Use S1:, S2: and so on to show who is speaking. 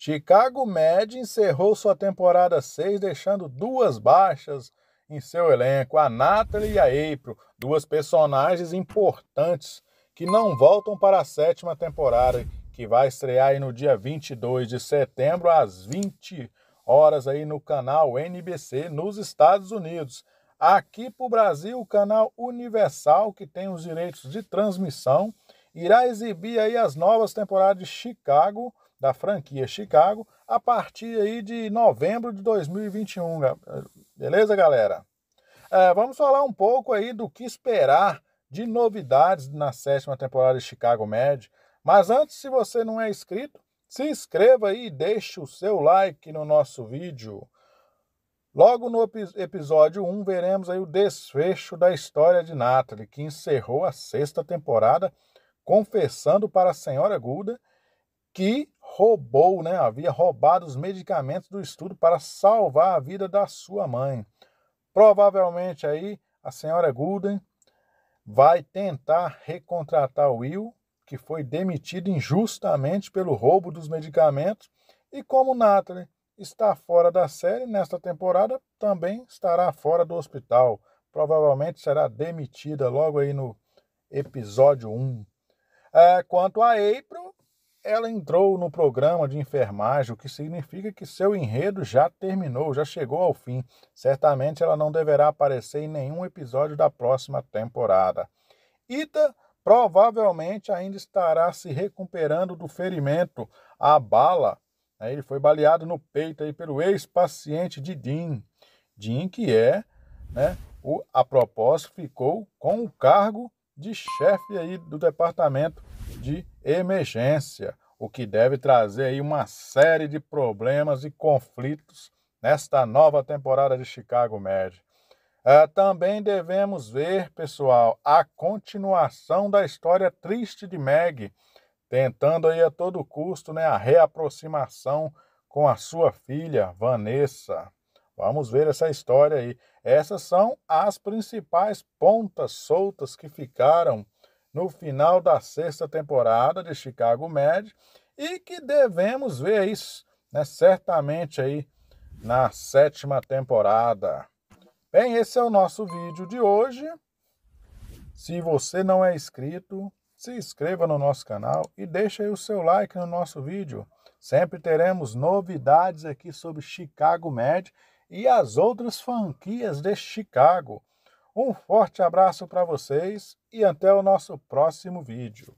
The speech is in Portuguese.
S1: Chicago Med encerrou sua temporada 6, deixando duas baixas em seu elenco, a Natalie e a April, duas personagens importantes que não voltam para a sétima temporada, que vai estrear aí no dia 22 de setembro, às 20 horas, aí no canal NBC, nos Estados Unidos. Aqui para o Brasil, o canal Universal, que tem os direitos de transmissão, irá exibir aí as novas temporadas de Chicago, da franquia Chicago a partir aí de novembro de 2021. Beleza, galera? É, vamos falar um pouco aí do que esperar de novidades na sétima temporada de Chicago Med. Mas antes, se você não é inscrito, se inscreva aí e deixe o seu like no nosso vídeo. Logo no episódio 1, veremos aí o desfecho da história de Natalie, que encerrou a sexta temporada confessando para a senhora Guda que roubou, né, havia roubado os medicamentos do estudo para salvar a vida da sua mãe. Provavelmente aí a senhora Goulden vai tentar recontratar Will, que foi demitido injustamente pelo roubo dos medicamentos, e como Natalie está fora da série nesta temporada, também estará fora do hospital. Provavelmente será demitida logo aí no episódio 1. É, quanto a April, ela entrou no programa de enfermagem, o que significa que seu enredo já terminou, já chegou ao fim. Certamente ela não deverá aparecer em nenhum episódio da próxima temporada. Ita provavelmente ainda estará se recuperando do ferimento, a bala. Né, ele foi baleado no peito aí pelo ex-paciente de Dean. Dean, que é, né, o, a propósito, ficou com o cargo de chefe aí do departamento de emergência, o que deve trazer aí uma série de problemas e conflitos nesta nova temporada de Chicago Med. Uh, também devemos ver, pessoal, a continuação da história triste de Meg, tentando aí a todo custo né, a reaproximação com a sua filha, Vanessa. Vamos ver essa história aí. Essas são as principais pontas soltas que ficaram no final da sexta temporada de Chicago Med e que devemos ver isso, né, certamente aí na sétima temporada. Bem, esse é o nosso vídeo de hoje. Se você não é inscrito, se inscreva no nosso canal e deixe aí o seu like no nosso vídeo. Sempre teremos novidades aqui sobre Chicago Med e as outras franquias de Chicago. Um forte abraço para vocês e até o nosso próximo vídeo.